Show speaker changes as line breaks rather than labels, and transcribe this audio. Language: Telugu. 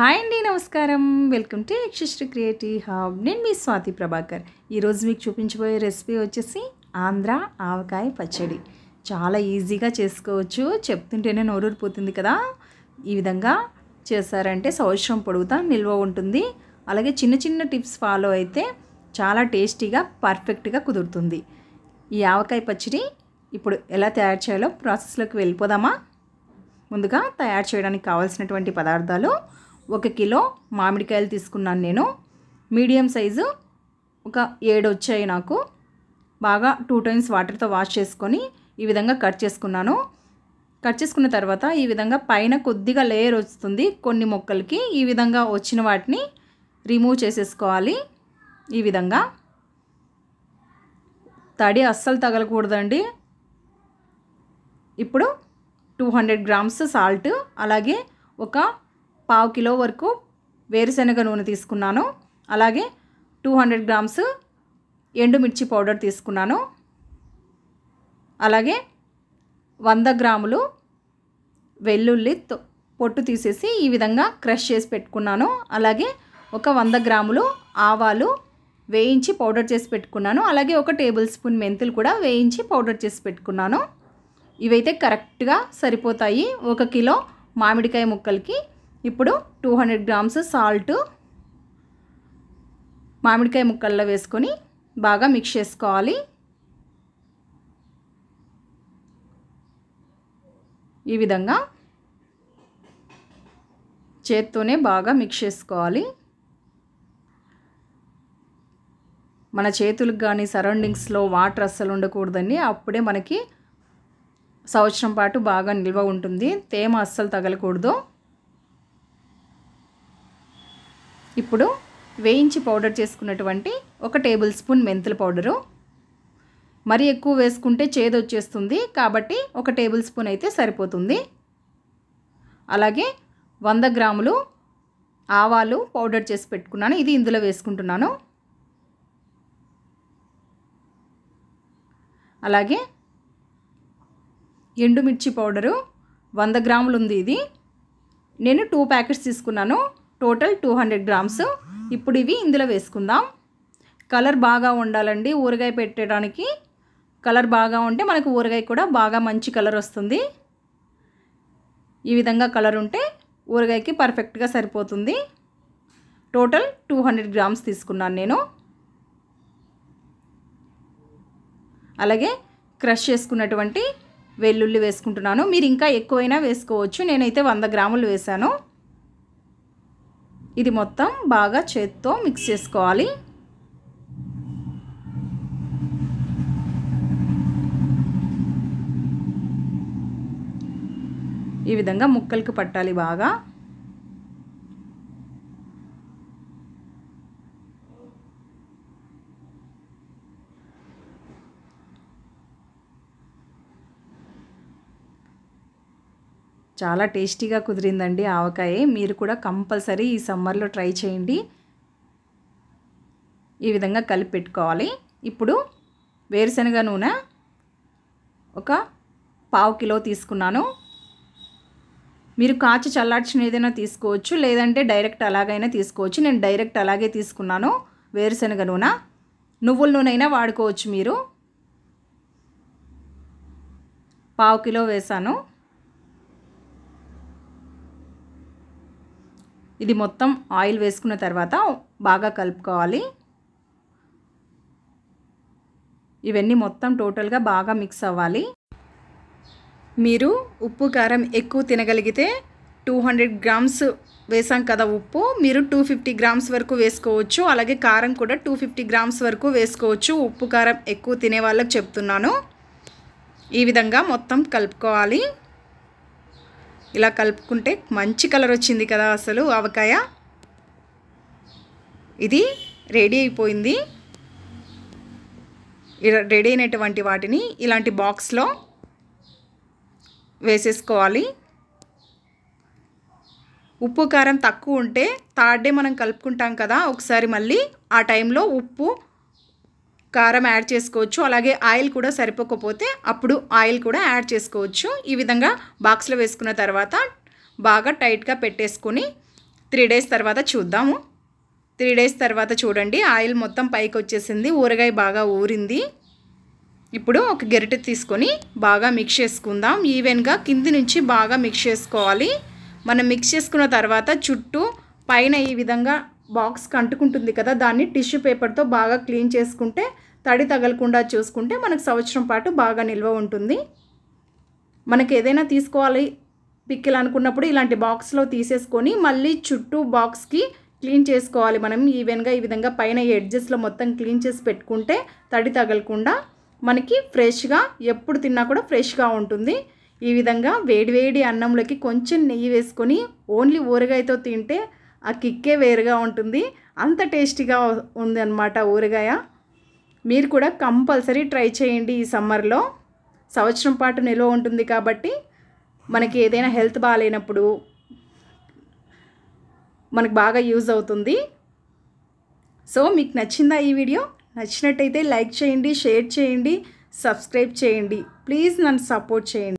హాయ్ అండి నమస్కారం welcome to Yakshishta creative hub నేను మీ స్వాతి ప్రభాకర్ ఈరోజు మీకు చూపించబోయే రెసిపీ వచ్చేసి ఆంధ్ర ఆవకాయ పచ్చడి చాలా ఈజీగా చేసుకోవచ్చు చెప్తుంటేనే నోరూరిపోతుంది కదా ఈ విధంగా చేశారంటే సంవత్సరం పొడుగుతా నిల్వ ఉంటుంది అలాగే చిన్న చిన్న టిప్స్ ఫాలో అయితే చాలా టేస్టీగా పర్ఫెక్ట్గా కుదురుతుంది ఈ ఆవకాయ పచ్చడి ఇప్పుడు ఎలా తయారు చేయాలో ప్రాసెస్లోకి వెళ్ళిపోదామా ముందుగా తయారు చేయడానికి కావాల్సినటువంటి పదార్థాలు ఒక కిలో మామిడికాయలు తీసుకున్నాను నేను మీడియం సైజు ఒక ఏడు వచ్చాయి నాకు బాగా టూ టైమ్స్ వాటర్తో వాష్ చేసుకొని ఈ విధంగా కట్ చేసుకున్నాను కట్ చేసుకున్న తర్వాత ఈ విధంగా పైన కొద్దిగా లేయర్ వస్తుంది కొన్ని మొక్కలకి ఈ విధంగా వచ్చిన వాటిని రిమూవ్ చేసేసుకోవాలి ఈ విధంగా తడి అస్సలు తగలకూడదండి ఇప్పుడు టూ హండ్రెడ్ గ్రామ్స్ సాల్ట్ అలాగే ఒక పావు కిలో వరకు వేరుశనగ నూనె తీసుకున్నాను అలాగే టూ హండ్రెడ్ గ్రామ్స్ ఎండుమిర్చి పౌడర్ తీసుకున్నాను అలాగే వంద గ్రాములు వెల్లుల్లి పొట్టు తీసేసి ఈ విధంగా క్రష్ చేసి పెట్టుకున్నాను అలాగే ఒక వంద గ్రాములు ఆవాలు వేయించి పౌడర్ చేసి పెట్టుకున్నాను అలాగే ఒక టేబుల్ స్పూన్ మెంతులు కూడా వేయించి పౌడర్ చేసి పెట్టుకున్నాను ఇవైతే కరెక్ట్గా సరిపోతాయి ఒక కిలో మామిడికాయ ముక్కలకి ఇప్పుడు టూ హండ్రెడ్ గ్రామ్స్ సాల్ట్ మామిడికాయ ముక్కల్లో వేసుకొని బాగా మిక్స్ చేసుకోవాలి ఈ విధంగా చేత్తోనే బాగా మిక్స్ చేసుకోవాలి మన చేతులకు కానీ సరౌండింగ్స్లో వాటర్ అస్సలు ఉండకూడదండి అప్పుడే మనకి సంవత్సరం పాటు బాగా నిల్వ ఉంటుంది తేమ అస్సలు తగలకూడదు ఇప్పుడు వేయించి పౌడర్ చేసుకున్నటువంటి ఒక టేబుల్ స్పూన్ మెంతుల పౌడరు మరి ఎక్కువ వేసుకుంటే చేదు వచ్చేస్తుంది కాబట్టి ఒక టేబుల్ స్పూన్ అయితే సరిపోతుంది అలాగే వంద గ్రాములు ఆవాలు పౌడర్ చేసి పెట్టుకున్నాను ఇది ఇందులో వేసుకుంటున్నాను అలాగే ఎండుమిర్చి పౌడరు వంద గ్రాములు ఉంది ఇది నేను టూ ప్యాకెట్స్ తీసుకున్నాను టోటల్ టూ హండ్రెడ్ గ్రామ్స్ ఇప్పుడు ఇవి ఇందులో వేసుకుందాం కలర్ బాగా ఉండాలండి ఊరగాయ పెట్టడానికి కలర్ బాగా ఉంటే మనకు ఊరగాయ కూడా బాగా మంచి కలర్ వస్తుంది ఈ విధంగా కలర్ ఉంటే ఊరగాయకి పర్ఫెక్ట్గా సరిపోతుంది టోటల్ టూ హండ్రెడ్ గ్రామ్స్ తీసుకున్నాను నేను అలాగే క్రష్ చేసుకున్నటువంటి వెల్లుల్లి వేసుకుంటున్నాను మీరు ఇంకా ఎక్కువైనా వేసుకోవచ్చు నేనైతే వంద గ్రాములు వేశాను ఇది మొత్తం బాగా చేత్తో మిక్స్ చేసుకోవాలి ఈ విధంగా ముక్కలకి పట్టాలి బాగా చాలా టేస్టీగా కుదిరిందండి ఆవకాయ మీరు కూడా కంపల్సరీ ఈ సమ్మర్లో ట్రై చేయండి ఈ విధంగా కలిపి పెట్టుకోవాలి ఇప్పుడు వేరుశనగ నూనె ఒక పావు కిలో తీసుకున్నాను మీరు కాచి చల్లార్చిన ఏదైనా తీసుకోవచ్చు లేదంటే డైరెక్ట్ అలాగైనా తీసుకోవచ్చు నేను డైరెక్ట్ అలాగే తీసుకున్నాను వేరుశనగ నూనె నువ్వుల నూనె అయినా వాడుకోవచ్చు మీరు పావు కిలో వేసాను ఇది మొత్తం ఆయిల్ వేసుకున్న తర్వాత బాగా కలుపుకోవాలి ఇవన్నీ మొత్తం టోటల్గా బాగా మిక్స్ అవ్వాలి మీరు ఉప్పు కారం ఎక్కువ తినగలిగితే టూ హండ్రెడ్ గ్రామ్స్ వేసాం కదా ఉప్పు మీరు టూ ఫిఫ్టీ గ్రామ్స్ వరకు వేసుకోవచ్చు అలాగే కారం కూడా టూ ఫిఫ్టీ గ్రామ్స్ వరకు వేసుకోవచ్చు ఉప్పు కారం ఎక్కువ తినే వాళ్ళకి చెప్తున్నాను ఈ విధంగా మొత్తం కలుపుకోవాలి ఇలా కలుపుకుంటే మంచి కలర్ వచ్చింది కదా అసలు ఆవకాయ ఇది రెడీ అయిపోయింది రెడీ అయినటువంటి వాటిని ఇలాంటి బాక్స్లో వేసేసుకోవాలి ఉప్పు కారం తక్కువ ఉంటే థర్డ్ డే మనం కలుపుకుంటాం కదా ఒకసారి మళ్ళీ ఆ టైంలో ఉప్పు కారం యాడ్ చేసుకోవచ్చు అలాగే ఆయిల్ కూడా సరిపోకపోతే అప్పుడు ఆయిల్ కూడా యాడ్ చేసుకోవచ్చు ఈ విధంగా బాక్స్లో వేసుకున్న తర్వాత బాగా టైట్గా పెట్టేసుకొని త్రీ డేస్ తర్వాత చూద్దాము త్రీ డేస్ తర్వాత చూడండి ఆయిల్ మొత్తం పైకి వచ్చేసింది ఊరగాయ బాగా ఊరింది ఇప్పుడు ఒక గిరిటె తీసుకొని బాగా మిక్స్ చేసుకుందాం ఈవెన్గా కింది నుంచి బాగా మిక్స్ చేసుకోవాలి మనం మిక్స్ చేసుకున్న తర్వాత చుట్టూ పైన ఈ విధంగా బాక్స్ కంటుకుంటుంది కదా దాన్ని టిష్యూ పేపర్తో బాగా క్లీన్ చేసుకుంటే తడి తగలకుండా చూసుకుంటే మనకు సంవత్సరం పాటు బాగా నిల్వ ఉంటుంది మనకి ఏదైనా తీసుకోవాలి పిక్కిల్ అనుకున్నప్పుడు ఇలాంటి బాక్స్లో తీసేసుకొని మళ్ళీ చుట్టూ బాక్స్కి క్లీన్ చేసుకోవాలి మనం ఈవెన్గా ఈ విధంగా పైన ఎడ్జెస్లో మొత్తం క్లీన్ చేసి పెట్టుకుంటే తడి తగలకుండా మనకి ఫ్రెష్గా ఎప్పుడు తిన్నా కూడా ఫ్రెష్గా ఉంటుంది ఈ విధంగా వేడివేడి అన్నంలోకి కొంచెం నెయ్యి వేసుకొని ఓన్లీ ఊరగాయతో తింటే ఆ కిక్కే వేరుగా ఉంటుంది అంత టేస్టీగా ఉంది అనమాట ఊరగాయ మీరు కూడా కంపల్సరీ ట్రై చేయండి ఈ సమ్మర్లో సంవత్సరం పాటు నిల్వ ఉంటుంది కాబట్టి మనకి ఏదైనా హెల్త్ బాగాలేనప్పుడు మనకు బాగా యూజ్ అవుతుంది సో మీకు నచ్చిందా ఈ వీడియో నచ్చినట్టయితే లైక్ చేయండి షేర్ చేయండి సబ్స్క్రైబ్ చేయండి ప్లీజ్ నన్ను సపోర్ట్ చేయండి